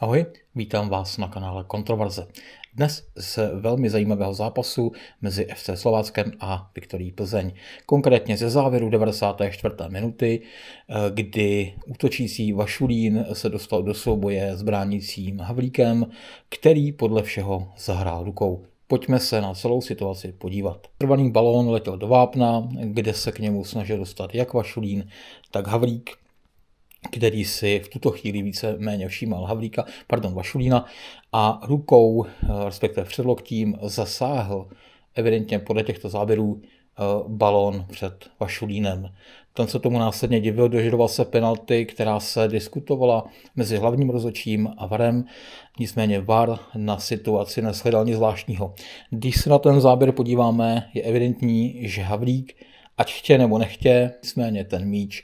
Ahoj, vítám vás na kanále Kontroverze. Dnes z velmi zajímavého zápasu mezi FC Slováckem a Viktorí Plzeň. Konkrétně ze závěru 94. minuty, eh, kdy útočící Vašulín se dostal do souboje s bránícím Havlíkem, který podle všeho zahrál rukou. Pojďme se na celou situaci podívat. Trvaný balón letěl do vápna, kde se k němu snažil dostat jak Vašulín, tak Havlík který si v tuto chvíli více méně všímal Havlíka, pardon, Vašulína a rukou, eh, respektive předloktím, zasáhl evidentně podle těchto záběrů eh, balón před Vašulínem. Ten se tomu následně divil, dožadoval se penalty, která se diskutovala mezi hlavním rozočím a VARem, nicméně VAR na situaci neshledal nic zvláštního. Když se na ten záběr podíváme, je evidentní, že Havlík, ať chtě nebo nechtě, nicméně ten míč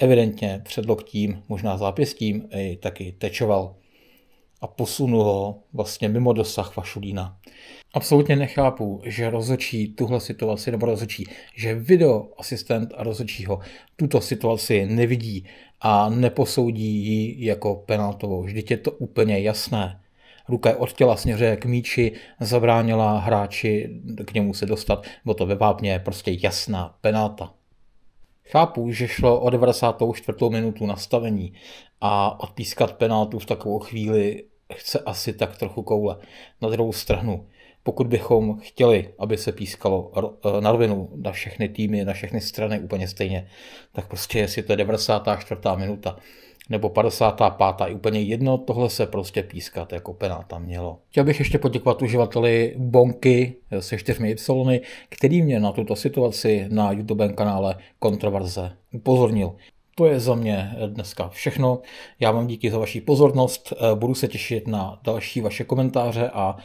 evidentně před loktím, možná zápěstím, i taky tečoval a posunul ho vlastně mimo dosah Vašulína. Absolutně nechápu, že rozočí tuhle situaci, nebo rozočí, že video asistent a ho tuto situaci nevidí a neposoudí ji jako penaltovou. Vždyť je to úplně jasné. Ruka je od těla směřuje k míči, zabránila hráči k němu se dostat, bylo to ve vápně prostě jasná penalta. Chápu, že šlo o 94. minutu nastavení a odpískat penaltu v takovou chvíli chce asi tak trochu koule. Na druhou stranu, pokud bychom chtěli, aby se pískalo eh, na rovinu na všechny týmy, na všechny strany úplně stejně, tak prostě jestli to je 94. minuta, nebo 55. Je úplně jedno, tohle se prostě pískat jako tam mělo. Chtěl bych ještě poděkovat uživateli Bonky se čtyřmi Y, který mě na tuto situaci na YouTube kanále Kontroverze upozornil. To je za mě dneska všechno. Já vám díky za vaši pozornost, budu se těšit na další vaše komentáře a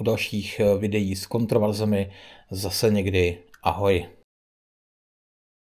u dalších videí s kontroverzemi zase někdy. Ahoj.